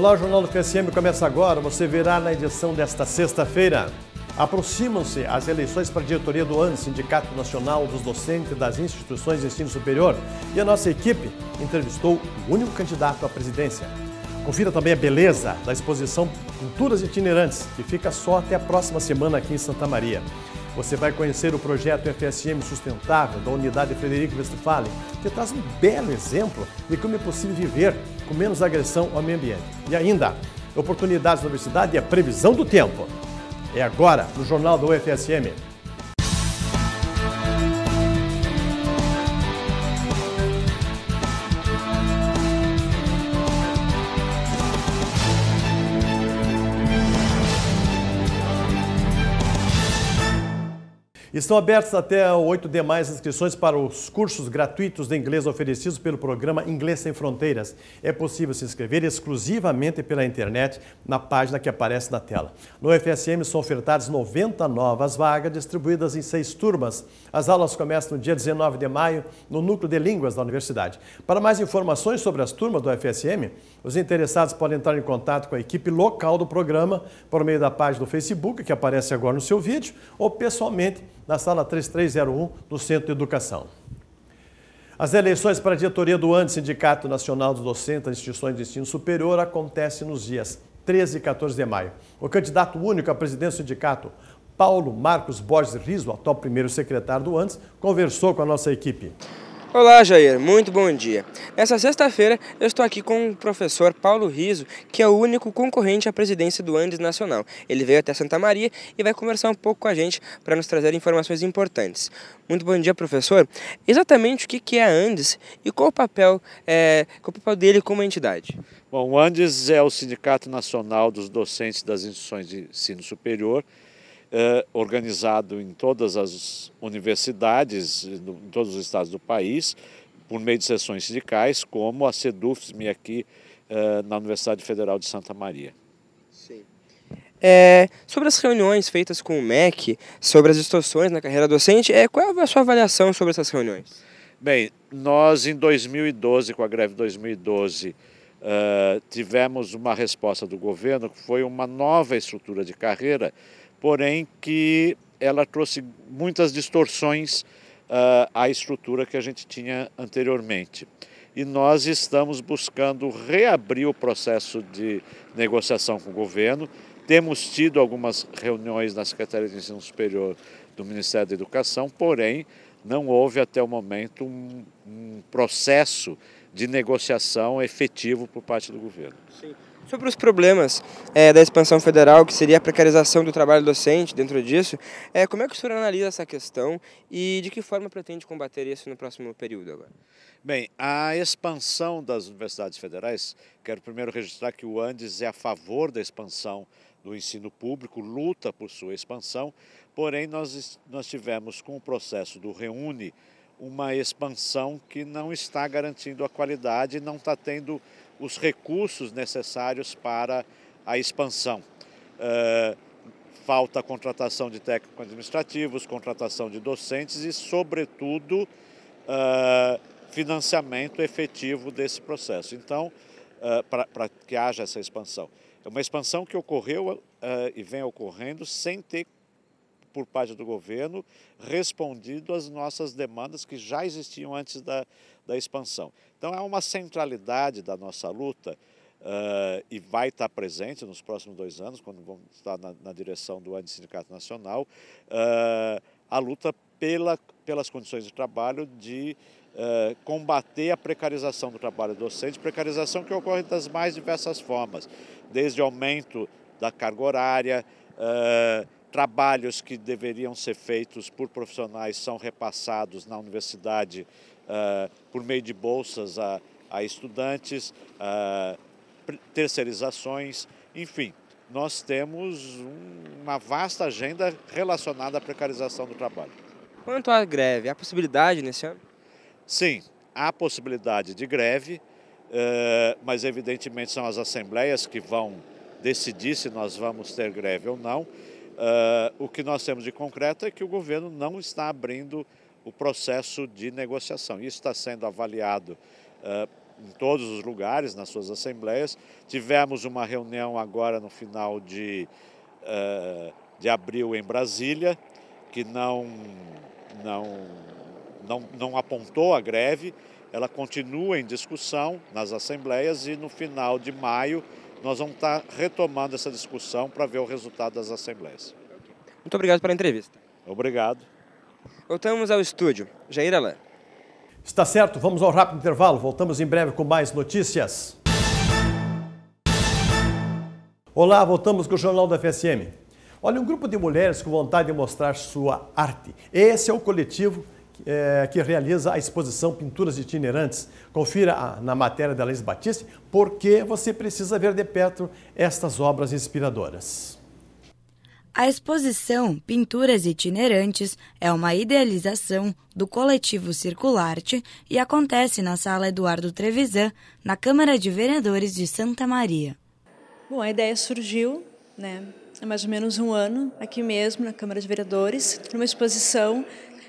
Olá, o Jornal do PSM começa agora. Você verá na edição desta sexta-feira. Aproximam-se as eleições para a diretoria do ANS, Sindicato Nacional dos Docentes das Instituições de Ensino Superior. E a nossa equipe entrevistou o único candidato à presidência. Confira também a beleza da exposição Culturas Itinerantes, que fica só até a próxima semana aqui em Santa Maria. Você vai conhecer o projeto FSM Sustentável da Unidade Frederico Westphalen, que traz um belo exemplo de como é possível viver com menos agressão ao meio ambiente. E ainda, oportunidades na universidade e a previsão do tempo. É agora no Jornal da UFSM. Estão abertas até 8 de maio as inscrições para os cursos gratuitos de inglês oferecidos pelo programa Inglês Sem Fronteiras. É possível se inscrever exclusivamente pela internet na página que aparece na tela. No FSM são ofertadas 90 novas vagas distribuídas em seis turmas. As aulas começam no dia 19 de maio no Núcleo de Línguas da Universidade. Para mais informações sobre as turmas do FSM, os interessados podem entrar em contato com a equipe local do programa por meio da página do Facebook, que aparece agora no seu vídeo, ou pessoalmente na sala 3301 do Centro de Educação. As eleições para a diretoria do ANDES, Sindicato Nacional dos Docentes das Instituições de Ensino Superior, acontecem nos dias 13 e 14 de maio. O candidato único à presidência do sindicato, Paulo Marcos Borges Riso, atual primeiro secretário do ANDES, conversou com a nossa equipe. Olá, Jair, muito bom dia. Nessa sexta-feira, eu estou aqui com o professor Paulo Riso, que é o único concorrente à presidência do Andes Nacional. Ele veio até Santa Maria e vai conversar um pouco com a gente para nos trazer informações importantes. Muito bom dia, professor. Exatamente o que é a Andes e qual o papel, é, qual o papel dele como entidade? Bom, o Andes é o Sindicato Nacional dos Docentes das Instituições de Ensino Superior eh, organizado em todas as universidades, em todos os estados do país, por meio de sessões sindicais, como a SEDUFSME aqui eh, na Universidade Federal de Santa Maria. Sim. É, sobre as reuniões feitas com o MEC, sobre as distorções na carreira docente, é, qual é a sua avaliação sobre essas reuniões? Bem, nós em 2012, com a greve 2012, Uh, é, tivemos uma resposta do governo que foi uma nova estrutura de carreira porém que ela trouxe muitas distorções uh, à estrutura que a gente tinha anteriormente. E nós estamos buscando reabrir o processo de negociação com o governo. Temos tido algumas reuniões na Secretaria de Ensino Superior do Ministério da Educação, porém não houve até o momento um, um processo de negociação efetivo por parte do governo. Sim. Sobre os problemas é, da expansão federal, que seria a precarização do trabalho docente dentro disso, é, como é que o senhor analisa essa questão e de que forma pretende combater isso no próximo período agora? Bem, a expansão das universidades federais, quero primeiro registrar que o Andes é a favor da expansão do ensino público, luta por sua expansão, porém nós, nós tivemos com o processo do Reúne uma expansão que não está garantindo a qualidade, não está tendo os recursos necessários para a expansão. Ah, falta a contratação de técnicos administrativos, contratação de docentes e, sobretudo, ah, financiamento efetivo desse processo. Então, ah, para que haja essa expansão. É uma expansão que ocorreu e vem ocorrendo sem ter por parte do governo, respondido às nossas demandas que já existiam antes da, da expansão. Então, é uma centralidade da nossa luta uh, e vai estar presente nos próximos dois anos, quando vamos estar na, na direção do sindicato Nacional, uh, a luta pela, pelas condições de trabalho de Uh, combater a precarização do trabalho docente, precarização que ocorre das mais diversas formas, desde aumento da carga horária, uh, trabalhos que deveriam ser feitos por profissionais são repassados na universidade uh, por meio de bolsas a, a estudantes, uh, terceirizações, enfim. Nós temos uma vasta agenda relacionada à precarização do trabalho. Quanto à greve, há possibilidade nesse ano? Sim, há possibilidade de greve, ah, mas evidentemente são as assembleias que vão decidir se nós vamos ter greve ou não. Uh, o que nós temos de concreto é que o governo não está abrindo o processo de negociação. Isso está sendo avaliado uh, em todos os lugares, nas suas assembleias. Tivemos uma reunião agora no final de, uh, de abril em Brasília, que não, não, não, não apontou a greve. Ela continua em discussão nas assembleias e no final de maio nós vamos estar retomando essa discussão para ver o resultado das assembleias. Muito obrigado pela entrevista. Obrigado. Voltamos ao estúdio. Jair Alain. Está certo, vamos ao rápido intervalo. Voltamos em breve com mais notícias. Olá, voltamos com o Jornal da FSM. Olha, um grupo de mulheres com vontade de mostrar sua arte. Esse é o coletivo é, que realiza a exposição Pinturas Itinerantes. Confira a, na matéria da Laís Batista porque você precisa ver de perto estas obras inspiradoras. A exposição Pinturas Itinerantes é uma idealização do coletivo Circularte e acontece na Sala Eduardo Trevisan, na Câmara de Vereadores de Santa Maria. Bom, a ideia surgiu, né, há mais ou menos um ano, aqui mesmo na Câmara de Vereadores, numa exposição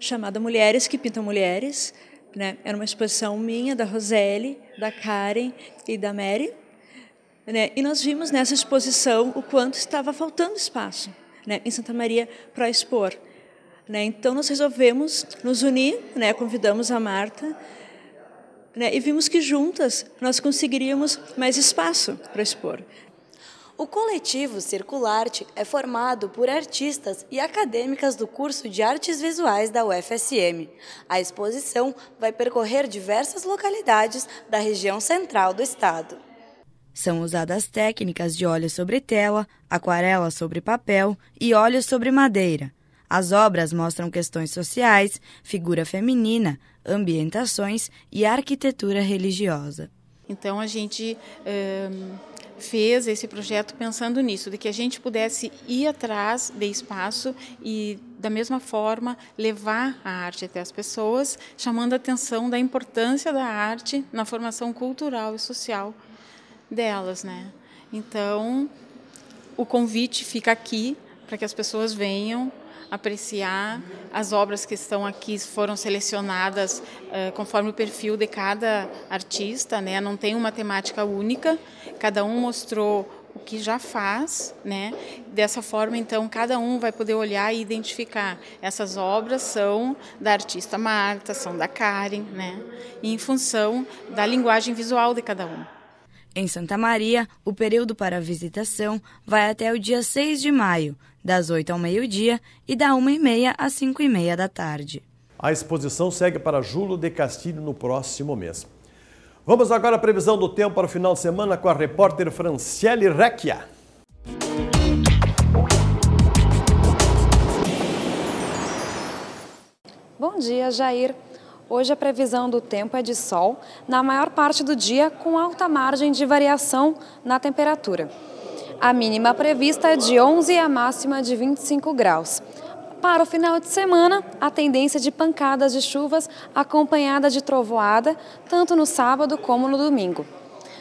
chamada Mulheres que Pintam Mulheres. Né? Era uma exposição minha, da Roseli, da Karen e da Mary. Né? E nós vimos nessa exposição o quanto estava faltando espaço né? em Santa Maria para expor. Né? Então, nós resolvemos nos unir, né? convidamos a Marta, né? e vimos que juntas nós conseguiríamos mais espaço para expor. O coletivo Circularte é formado por artistas e acadêmicas do curso de Artes Visuais da UFSM. A exposição vai percorrer diversas localidades da região central do estado. São usadas técnicas de óleo sobre tela, aquarela sobre papel e óleo sobre madeira. As obras mostram questões sociais, figura feminina, ambientações e arquitetura religiosa. Então a gente. Eh, fez esse projeto pensando nisso, de que a gente pudesse ir atrás de espaço e da mesma forma levar a arte até as pessoas, chamando a atenção da importância da arte na formação cultural e social delas, né? Então, o convite fica aqui para que as pessoas venham apreciar as obras que estão aqui foram selecionadas uh, conforme o perfil de cada artista, né? Não tem uma temática única. Cada um mostrou o que já faz, né? Dessa forma, então, cada um vai poder olhar e identificar. Essas obras são da artista Marta, são da Karen, né? E em função da linguagem visual de cada um. Em Santa Maria, o período para visitação vai até o dia 6 de maio, das 8 ao meio-dia e da 1h30 às 5h30 da tarde. A exposição segue para Julo de Castilho no próximo mês. Vamos agora à previsão do tempo para o final de semana com a repórter Franciele Recchia. Bom dia, Jair. Hoje a previsão do tempo é de sol na maior parte do dia, com alta margem de variação na temperatura. A mínima prevista é de 11 e a máxima de 25 graus. Para o final de semana, a tendência de pancadas de chuvas acompanhada de trovoada, tanto no sábado como no domingo.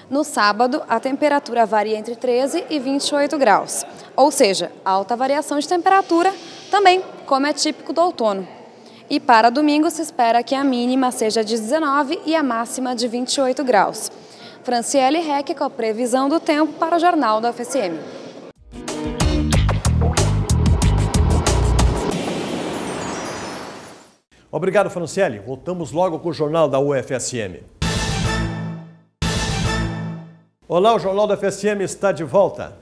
No sábado, a temperatura varia entre 13 e 28 graus, ou seja, alta variação de temperatura também, como é típico do outono. E para domingo se espera que a mínima seja de 19 e a máxima de 28 graus. Franciele Reck com a previsão do tempo para o Jornal da UFSM. Obrigado, Franciele. Voltamos logo com o Jornal da UFSM. Olá, o Jornal da UFSM está de volta.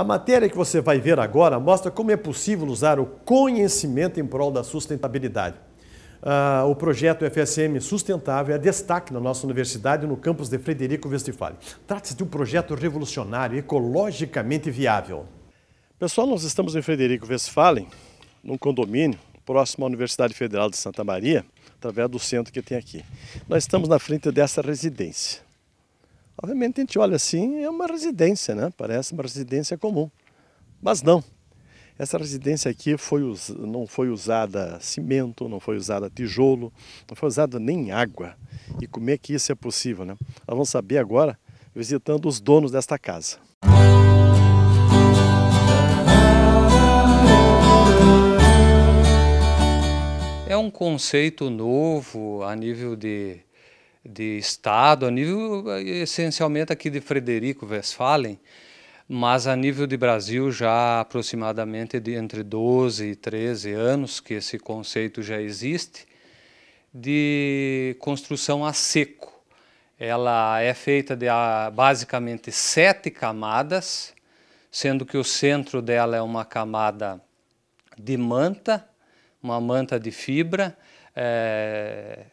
A matéria que você vai ver agora mostra como é possível usar o conhecimento em prol da sustentabilidade. Uh, o projeto FSM Sustentável é destaque na nossa universidade no campus de Frederico Westphalen. Trata-se de um projeto revolucionário, ecologicamente viável. Pessoal, nós estamos em Frederico Westphalen, num condomínio próximo à Universidade Federal de Santa Maria, através do centro que tem aqui. Nós estamos na frente dessa residência. Obviamente a gente olha assim, é uma residência, né? Parece uma residência comum. Mas não. Essa residência aqui foi, não foi usada cimento, não foi usada tijolo, não foi usada nem água. E como é que isso é possível, né? Nós vamos saber agora visitando os donos desta casa. É um conceito novo a nível de de Estado, a nível eh, essencialmente aqui de Frederico Westphalen, mas a nível de Brasil já aproximadamente de entre 12 e 13 anos que esse conceito já existe de construção a seco. Ela é feita de basicamente sete camadas, sendo que o centro dela é uma camada de manta, uma manta de fibra, é,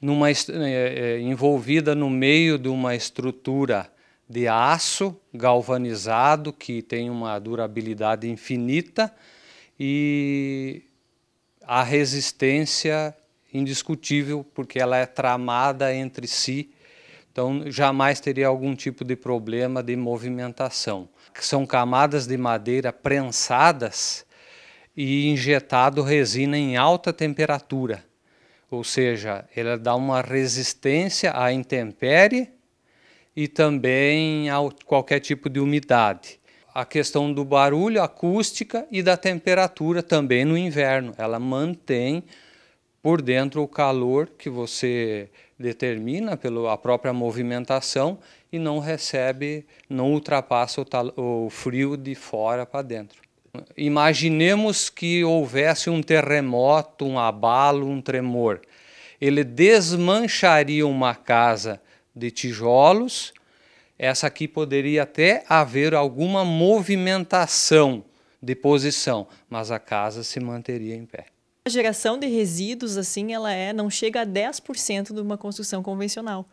numa, né, é, é, envolvida no meio de uma estrutura de aço galvanizado que tem uma durabilidade infinita e a resistência indiscutível porque ela é tramada entre si, então jamais teria algum tipo de problema de movimentação. São camadas de madeira prensadas e injetado resina em alta temperatura ou seja, ela dá uma resistência à intempérie e também a qualquer tipo de umidade. A questão do barulho, acústica e da temperatura também no inverno, ela mantém por dentro o calor que você determina pela própria movimentação e não recebe, não ultrapassa o, o frio de fora para dentro. Imaginemos que houvesse um terremoto, um abalo, um tremor. Ele desmancharia uma casa de tijolos. Essa aqui poderia até haver alguma movimentação de posição, mas a casa se manteria em pé. A geração de resíduos, assim, ela é, não chega a 10% de uma construção convencional.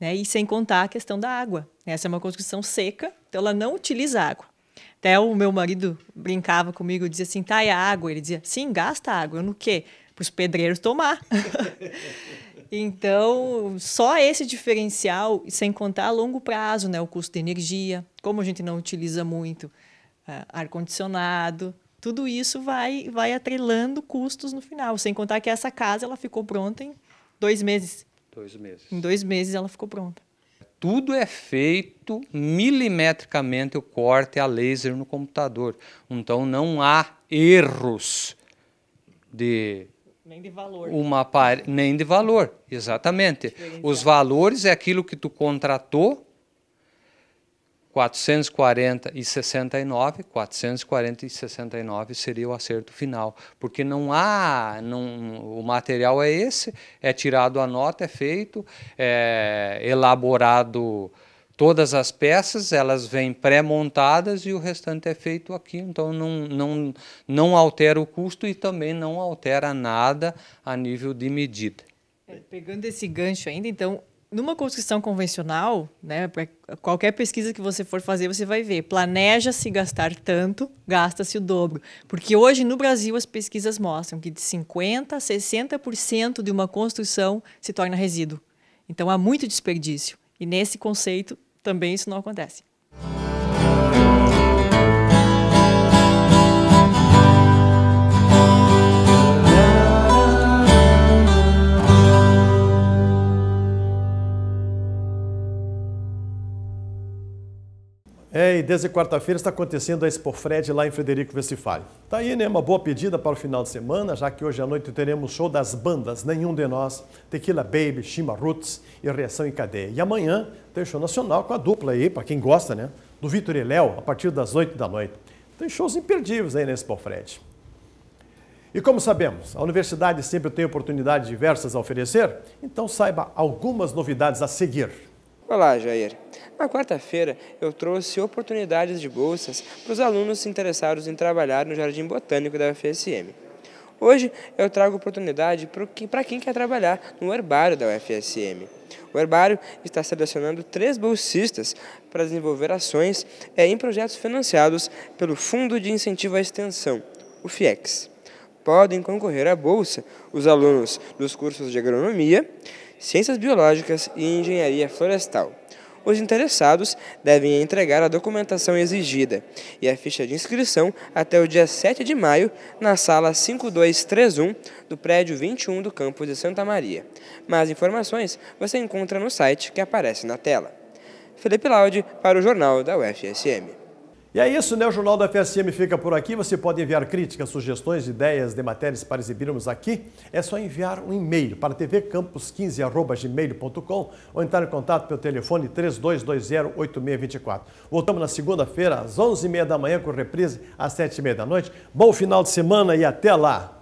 Né? E sem contar a questão da água. Essa é uma construção seca, então ela não utiliza água. Até o meu marido brincava comigo, dizia assim: tá, é água? Ele dizia: sim, gasta água. No quê? Para os pedreiros tomar. Então, só esse diferencial, sem contar a longo prazo, né? O custo de energia, como a gente não utiliza muito uh, ar-condicionado, tudo isso vai, vai atrelando custos no final. Sem contar que essa casa ela ficou pronta em dois meses. Dois meses. Em dois meses ela ficou pronta tudo é feito milimetricamente o corte é a laser no computador. Então não há erros de nem de valor. Uma Nem de valor, exatamente. Os valores é aquilo que tu contratou 440 e 69, 440 e 69 seria o acerto final, porque não há, não, o material é esse, é tirado a nota, é feito, é elaborado todas as peças, elas vêm pré-montadas e o restante é feito aqui, então não, não, não altera o custo e também não altera nada a nível de medida. É, pegando esse gancho ainda, então numa construção convencional, né, qualquer pesquisa que você for fazer, você vai ver, planeja se gastar tanto, gasta-se o dobro, porque hoje no Brasil as pesquisas mostram que de 50 a 60% de uma construção se torna resíduo. Então há muito desperdício. E nesse conceito também isso não acontece. É, e desde quarta-feira está acontecendo a Expo Fred lá em Frederico Westphalen. Tá aí, né? Uma boa pedida para o final de semana, já que hoje à noite teremos show das bandas Nenhum de Nós, Tequila Baby, Shima Roots e Reação em Cadeia. E amanhã tem show nacional com a dupla aí, para quem gosta, né? Do Vitor e Léo, a partir das 8 da noite. Tem shows imperdíveis aí na Expo Fred. E como sabemos, a universidade sempre tem oportunidades diversas a oferecer, então saiba algumas novidades a seguir. Olá, Jair. Na quarta-feira, eu trouxe oportunidades de bolsas para os alunos interessados em trabalhar no Jardim Botânico da UFSM. Hoje, eu trago oportunidade para quem quer trabalhar no herbário da UFSM. O herbário está selecionando três bolsistas para desenvolver ações é, em projetos financiados pelo Fundo de Incentivo à Extensão, o FIEX. Podem concorrer à bolsa os alunos dos cursos de agronomia, Ciências Biológicas e Engenharia Florestal. Os interessados devem entregar a documentação exigida e a ficha de inscrição até o dia 7 de maio na sala 5231 do prédio 21 do campus de Santa Maria. Mais informações você encontra no site que aparece na tela. Felipe Laude para o Jornal da UFSM. E é isso, né? O Jornal da FSM fica por aqui. Você pode enviar críticas, sugestões, ideias de matérias para exibirmos aqui. É só enviar um e-mail para tvcampus15.gmail.com ou entrar em contato pelo telefone 32208624. Voltamos na segunda-feira, às 11h30 da manhã, com reprise às 7h30 da noite. Bom final de semana e até lá!